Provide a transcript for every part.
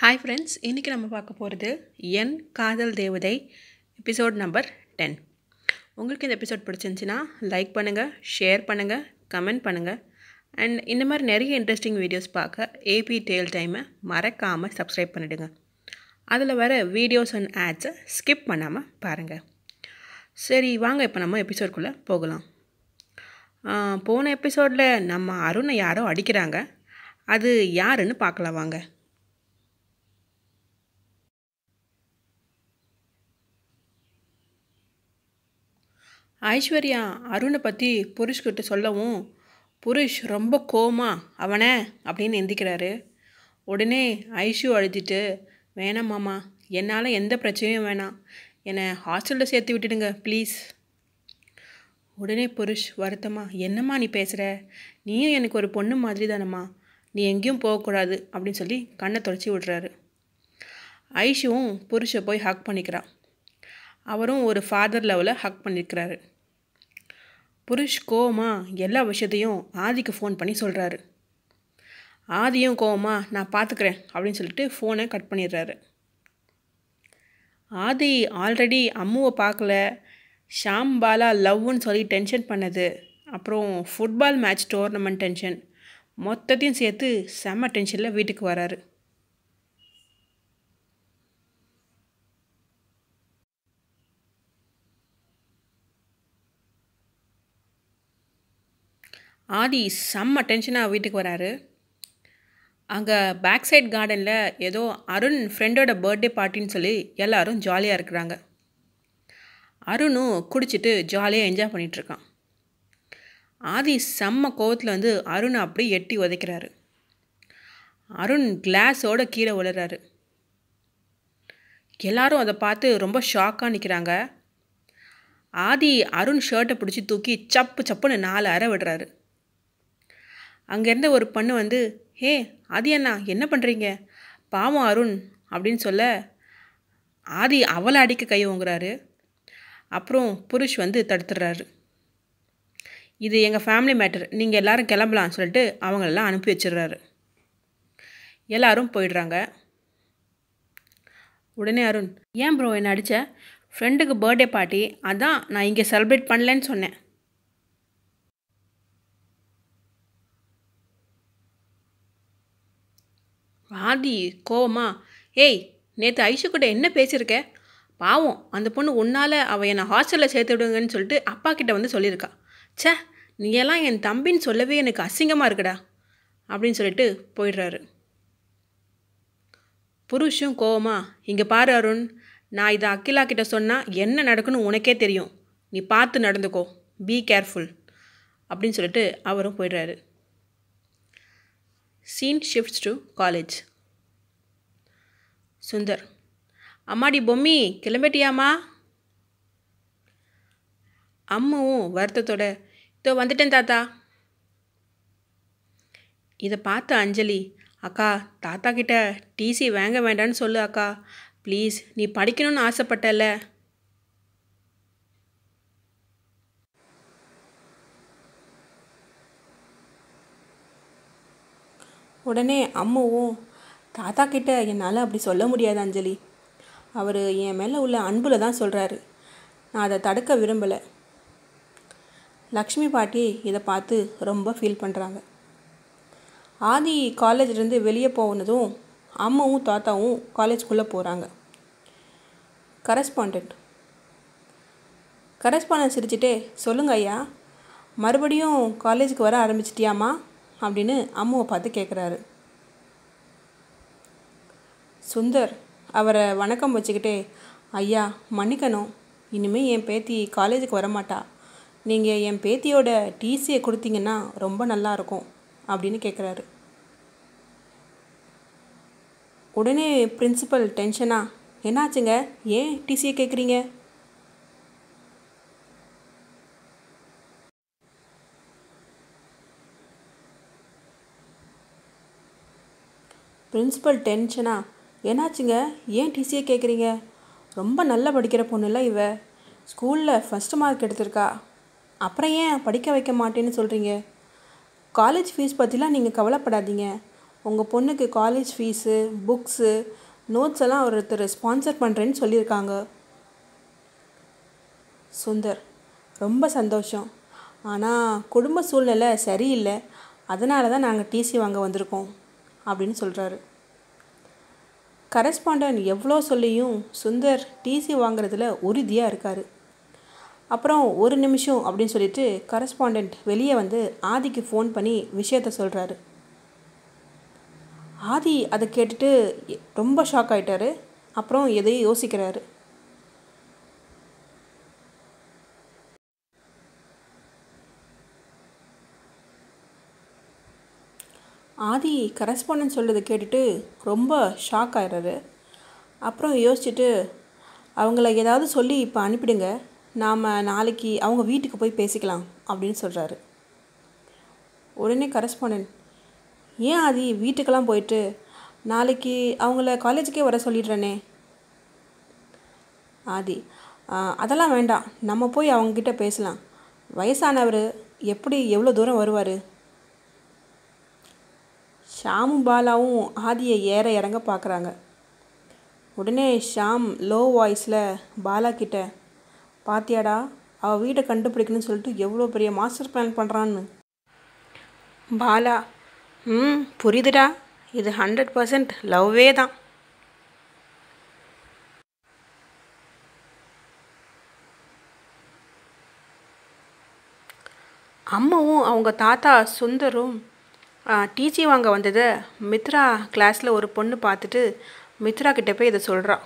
hi friends இன்றைக்கி நம்ம பார்க்க போகிறது என் காதல் தேவதை எபிசோட் நம்பர் டென் உங்களுக்கு இந்த எபிசோட் பிடிச்சிருந்துச்சின்னா லைக் பண்ணுங்கள் ஷேர் பண்ணுங்கள் கமெண்ட் பண்ணுங்கள் அண்ட் இந்த மாதிரி நிறைய இன்ட்ரெஸ்டிங் வீடியோஸ் பார்க்க ஏபி டெய்ல் டைமை மறக்காமல் சப்ஸ்கிரைப் பண்ணிவிடுங்க அதில் வர வீடியோஸ் அண்ட் ஆட்ஸை ஸ்கிப் பண்ணாமல் பாருங்கள் சரி வாங்க இப்போ நம்ம எபிசோட்குள்ளே போகலாம் போன எபிசோடில் நம்ம அருணை யாரோ அடிக்கிறாங்க அது யாருன்னு பார்க்கலாம் வாங்க ஐஸ்வர்யா அருணை பற்றி புருஷ்கிட்ட சொல்லவும் புருஷ் ரொம்ப கோமா அவனே அப்படின்னு எந்திக்கிறாரு உடனே ஐஷு அழுதிட்டு வேணாம் மாமா என்னால் எந்த பிரச்சனையும் வேணாம் என்னை ஹாஸ்டலில் சேர்த்து விட்டுடுங்க ப்ளீஸ் உடனே புருஷ் வருத்தமா என்னம்மா நீ பேசுகிற நீயும் எனக்கு ஒரு பொண்ணு மாதிரி தானம்மா நீ எங்கேயும் போகக்கூடாது அப்படின்னு சொல்லி கண்ணை தொடச்சி விடுறாரு ஐஷுவும் புருஷை போய் ஹக் பண்ணிக்கிறான் அவரும் ஒரு ஃபாதர் லெவலில் ஹக் பண்ணியிருக்கிறாரு புருஷ் கோவமாக எல்லா விஷயத்தையும் ஆதிக்கு ஃபோன் பண்ணி சொல்கிறாரு ஆதியும் கோவமாக நான் பார்த்துக்கிறேன் அப்படின்னு சொல்லிட்டு ஃபோனை கட் பண்ணிடுறாரு ஆதி ஆல்ரெடி அம்முவை பார்க்கல ஷாம் பாலா லவ்னு சொல்லி டென்ஷன் பண்ணது அப்புறம் ஃபுட்பால் மேட்ச் டோர்னமெண்ட் டென்ஷன் மொத்தத்தையும் சேர்த்து செம்ம டென்ஷனில் வீட்டுக்கு வராரு ஆதி செம்ம டென்ஷனாக வீட்டுக்கு வராரு அங்கே பேக் சைட் கார்டனில் ஏதோ அருண் ஃப்ரெண்டோட பர்த்டே பார்ட்டின்னு சொல்லி எல்லோரும் ஜாலியாக இருக்கிறாங்க அருணும் குடிச்சிட்டு ஜாலியாக என்ஜாய் பண்ணிகிட்ருக்கான் ஆதி செம்ம கோவத்தில் வந்து அருணை அப்படியே எட்டி உதைக்கிறாரு அருண் கிளாஸோட கீழே உளறாரு எல்லாரும் அதை பார்த்து ரொம்ப ஷாக்காக நிற்கிறாங்க ஆதி அருண் ஷர்ட்டை பிடிச்சி தூக்கி சப்பு சப்புன்னு நாலு அரை விடுறாரு அங்கேருந்த ஒரு பொண்ணு வந்து ஹே ஆதி அண்ணா என்ன பண்ணுறீங்க பாவம் அருண் அப்படின்னு சொல்ல ஆதி அவளை அடிக்க கை ஓங்குறாரு அப்புறம் புருஷ் வந்து தடுத்துடுறாரு இது எங்கள் ஃபேமிலி மேட்டர் நீங்கள் எல்லோரும் கிளம்பலாம்னு சொல்லிட்டு அவங்களெல்லாம் அனுப்பி வச்சிடுறாரு எல்லாரும் போயிடுறாங்க உடனே அருண் ஏன் ப்ரோ என்னை அடித்த ஃப்ரெண்டுக்கு பர்த்டே பார்ட்டி அதான் நான் இங்கே செலிப்ரேட் பண்ணலன்னு சொன்னேன் வாதி கோவமா ஏய் நேற்று கூட என்ன பேசியிருக்க பாவம் அந்த பொண்ணு உன்னால் அவள் என்னை ஹாஸ்டலில் சேர்த்து விடுங்கன்னு சொல்லிட்டு அப்பா கிட்டே வந்து சொல்லியிருக்கா சே நீயெல்லாம் என் தம்பின்னு சொல்லவே எனக்கு அசிங்கமாக இருக்குடா அப்படின்னு சொல்லிட்டு போயிடுறாரு புருஷும் கோவமா இங்கே பாரு அருண் நான் இதை அக்கிலா கிட்டே சொன்னால் என்ன நடக்குன்னு உனக்கே தெரியும் நீ பார்த்து நடந்துக்கோ பி கேர்ஃபுல் அப்படின்னு சொல்லிட்டு அவரும் போயிடுறாரு scene shifts to college Sundar அம்மாடி பொம்மி கிளம்பிட்டியாமா அம்மாவும் வருத்தத்தோட இதோ வந்துட்டேன் தாத்தா இதை பார்த்த அஞ்சலி அக்கா தாத்தா கிட்ட டிசி வாங்க வேண்டான்னு சொல்லு அக்கா ப்ளீஸ் நீ படிக்கணும்னு ஆசைப்பட்டல உடனே அம்மாவும் தாத்தா கிட்ட என்னால் அப்படி சொல்ல முடியாது அஞ்சலி அவர் என் மேலே உள்ள அன்பில் தான் சொல்கிறாரு நான் அதை தடுக்க விரும்பலை லக்ஷ்மி பாட்டி இதை பார்த்து ரொம்ப ஃபீல் பண்ணுறாங்க ஆதி காலேஜ்லேருந்து வெளியே போனதும் அம்மாவும் தாத்தாவும் காலேஜ்குள்ளே போகிறாங்க கரஸ்பாண்ட் கரஸ்பாண்ட் சிரிச்சுட்டே சொல்லுங்க ஐயா மறுபடியும் காலேஜுக்கு வர ஆரம்பிச்சிட்டியாம்மா அப்படின்னு அம்முவை பார்த்து கேட்குறாரு சுந்தர் அவரை வணக்கம் வச்சுக்கிட்டே ஐயா மன்னிக்கணும் இனிமேல் என் பேத்தி காலேஜுக்கு வரமாட்டா நீங்கள் என் பேத்தியோட டிசியை கொடுத்தீங்கன்னா ரொம்ப நல்லாயிருக்கும் அப்படின்னு கேட்குறாரு உடனே பிரின்சிபல் டென்ஷனா என்னாச்சுங்க ஏன் டிசியை கேட்குறீங்க பிரின்ஸிபல் டென்ஷனா என்னாச்சுங்க ஏன் டிசியை கேட்குறீங்க ரொம்ப நல்லா படிக்கிற பொண்ணுல இவ ஸ்கூலில் ஃபஸ்ட்டு மார்க் எடுத்திருக்கா அப்புறம் ஏன் படிக்க வைக்க மாட்டேன்னு சொல்கிறீங்க காலேஜ் ஃபீஸ் பற்றிலாம் நீங்கள் கவலைப்படாதீங்க உங்கள் பொண்ணுக்கு காலேஜ் ஃபீஸு புக்ஸு நோட்ஸ் எல்லாம் ஒருத்தர் ஸ்பான்சர் பண்ணுறேன்னு சொல்லியிருக்காங்க சுந்தர் ரொம்ப சந்தோஷம் ஆனால் குடும்ப சூழ்நிலை சரியில்லை அதனால தான் நாங்கள் டிசி வாங்க வந்திருக்கோம் அப்படின்னு சொல்கிறாரு கரஸ்பாண்டன் எவ்வளோ சொல்லியும் சுந்தர் டிசி வாங்குறதுல உறுதியாக இருக்கார் அப்புறம் ஒரு நிமிஷம் அப்படின்னு சொல்லிட்டு கரஸ்பாண்ட் வெளியே வந்து ஆதிக்கு ஃபோன் பண்ணி விஷயத்த சொல்கிறாரு ஆதி அதை கேட்டுட்டு ரொம்ப ஷாக் ஆகிட்டாரு அப்புறம் எதையும் யோசிக்கிறாரு ஆதி கரஸ்பாண்டன்ட் சொல்கிறத கேட்டுட்டு ரொம்ப ஷாக் ஆகிடுறாரு அப்புறம் யோசிச்சுட்டு அவங்கள ஏதாவது சொல்லி இப்போ அனுப்பிடுங்க நாம் நாளைக்கு அவங்க வீட்டுக்கு போய் பேசிக்கலாம் அப்படின்னு சொல்கிறாரு உடனே கரஸ்பாண்டன் ஏன் ஆதி வீட்டுக்கெல்லாம் போயிட்டு நாளைக்கு அவங்கள காலேஜுக்கே வர சொல்லிடுறனே ஆதி அதெல்லாம் வேண்டாம் நம்ம போய் அவங்கக்கிட்ட பேசலாம் வயசானவர் எப்படி எவ்வளோ தூரம் வருவார் ஷாமும் பாலாவும் ஆதியை ஏற இறங்க பார்க்குறாங்க உடனே ஷாம் லோ வாய்ஸில் பாலா கிட்ட பாத்தியாடா அவள் வீட்டை கண்டுபிடிக்கணும்னு சொல்லிட்டு எவ்வளோ பெரிய மாஸ்டர் பிளான் பண்ணுறான்னு பாலா ம் புரியுதுடா இது ஹண்ட்ரட் பர்சன்ட் லவ்வே தான் அம்மாவும் அவங்க தாத்தா சுந்தரும் டிசி வாங்க வந்ததை மித்ரா கிளாஸில் ஒரு பொண்ணு பார்த்துட்டு மித்ரா கிட்டே போய் இதை சொல்கிறான்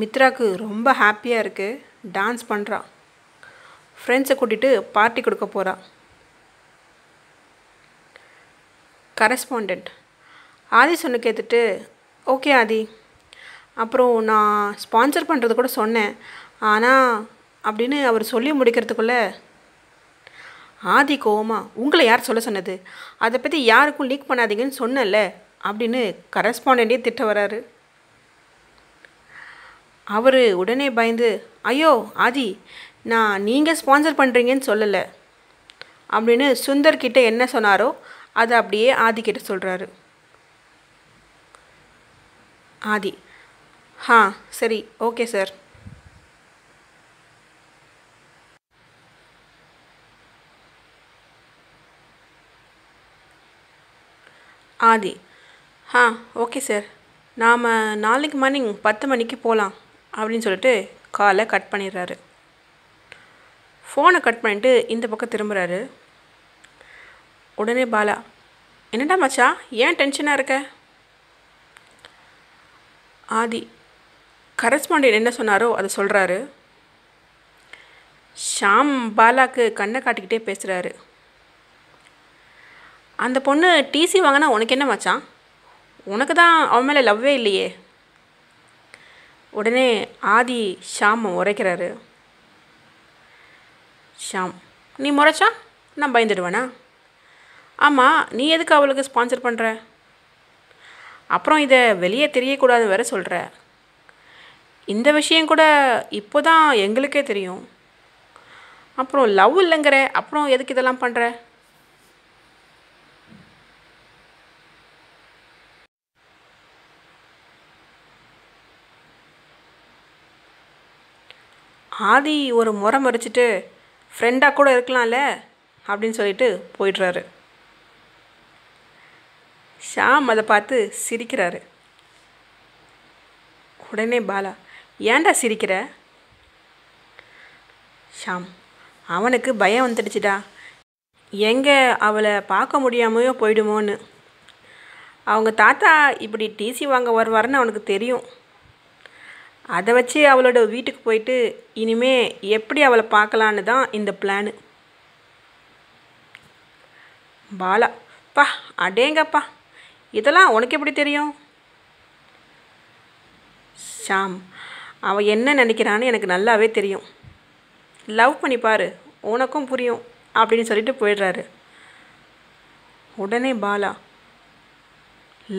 மித்ராவுக்கு ரொம்ப ஹாப்பியாக இருக்குது டான்ஸ் பண்ணுறான் ஃப்ரெண்ட்ஸை கூட்டிகிட்டு பார்ட்டி கொடுக்க போகிறான் கரஸ்பாண்ட் ஆதி சொன்ன கேட்டுட்டு ஓகே ஆதி அப்புறம் நான் ஸ்பான்சர் பண்ணுறது கூட சொன்னேன் ஆனால் அப்படின்னு அவர் சொல்லி முடிக்கிறதுக்குள்ளே ஆதி கோவமா உங்களை யார் சொல்ல சொன்னது அதை பற்றி யாருக்கும் லீக் பண்ணாதீங்கன்னு சொன்னல அப்படின்னு கரஸ்பாண்டே திட்ட வராரு அவர் உடனே பயந்து ஐயோ ஆதி நான் நீங்கள் ஸ்பான்சர் பண்ணுறீங்கன்னு சொல்லலை அப்படின்னு சுந்தர்கிட்ட என்ன சொன்னாரோ அதை அப்படியே ஆதி கிட்ட சொல்கிறாரு ஆதி ஆ சரி ஓகே சார் ஆதி ஆ ஓகே சார் நாம் நாளைக்கு மார்னிங் பத்து மணிக்கு போகலாம் அப்படின்னு சொல்லிட்டு காலை கட் பண்ணிடுறாரு ஃபோனை கட் பண்ணிவிட்டு இந்த பக்கம் திரும்புகிறாரு உடனே பாலா என்னடா மச்சா ஏன் டென்ஷனாக இருக்க ஆதி கரஸ்பாண்டன்ட் என்ன சொன்னாரோ அதை சொல்கிறாரு ஷாம் பாலாக்கு கண்ணை காட்டிக்கிட்டே பேசுகிறாரு அந்த பொண்ணு டிசி வாங்கினா உனக்கு என்ன மச்சான் உனக்கு தான் அவன் மேலே லவ்வே இல்லையே உடனே ஆதி ஷாம் உரைக்கிறாரு ஷாம் நீ முறைச்சா நான் பயந்துடுவேனா ஆமாம் நீ எதுக்கு அவளுக்கு ஸ்பான்சர் பண்ணுற அப்புறம் இதை வெளியே தெரியக்கூடாது வேற சொல்கிற இந்த விஷயம் கூட இப்போ தான் எங்களுக்கே தெரியும் அப்புறம் லவ் இல்லைங்கிற அப்புறம் எதுக்கு இதெல்லாம் பண்ணுற ஆதி ஒரு முறை மறைச்சிட்டு ஃப்ரெண்டாக கூட இருக்கலாம்ல அப்படின்னு சொல்லிட்டு போயிடுறாரு ஷாம் அதை பார்த்து சிரிக்கிறாரு உடனே பாலா ஏன்டா சிரிக்கிற ஷாம் அவனுக்கு பயம் வந்துடுச்சுடா எங்கே அவளை பார்க்க முடியாமையோ போயிடுமோன்னு அவங்க தாத்தா இப்படி டிசி வாங்க வருவாருன்னு அவனுக்கு தெரியும் அதை வச்சு அவளோட வீட்டுக்கு போயிட்டு இனிமே எப்படி அவளை பார்க்கலான்னு தான் இந்த பிளானு பாலா பா அடேங்கப்பா இதெல்லாம் உனக்கு எப்படி தெரியும் ஷாம் அவள் என்ன நினைக்கிறான்னு எனக்கு நல்லாவே தெரியும் லவ் பண்ணி பாரு உனக்கும் புரியும் அப்படின்னு சொல்லிட்டு போயிடுறாரு உடனே பாலா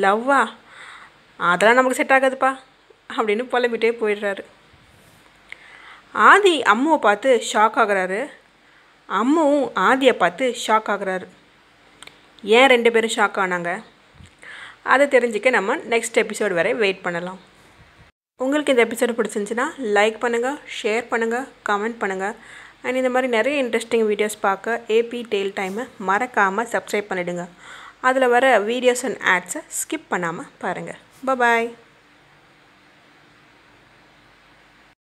லவ்வா அதெல்லாம் நமக்கு செட் ஆகாதுப்பா அப்படின்னு புலம்பிட்டே போயிடுறாரு ஆதி அம்மாவை பார்த்து ஷாக் ஆகுறாரு அம்மாவும் ஆதியை பார்த்து ஷாக் ஆகுறாரு ஏன் ரெண்டு பேரும் ஷாக் ஆனாங்க அதை தெரிஞ்சுக்க நம்ம நெக்ஸ்ட் எபிசோடு வரை வெயிட் பண்ணலாம் உங்களுக்கு இந்த எபிசோடு பிடிச்சிருந்துச்சின்னா லைக் பண்ணுங்கள் ஷேர் பண்ணுங்கள் கமெண்ட் பண்ணுங்கள் அண்ட் இந்த மாதிரி நிறைய இன்ட்ரெஸ்டிங் வீடியோஸ் பார்க்க ஏபி டெய்ல் டைமை மறக்காமல் சப்ஸ்கிரைப் பண்ணிவிடுங்க அதில் வர வீடியோஸ் அண்ட் ஆட்ஸை ஸ்கிப் பண்ணாமல் பாருங்கள் பபாய்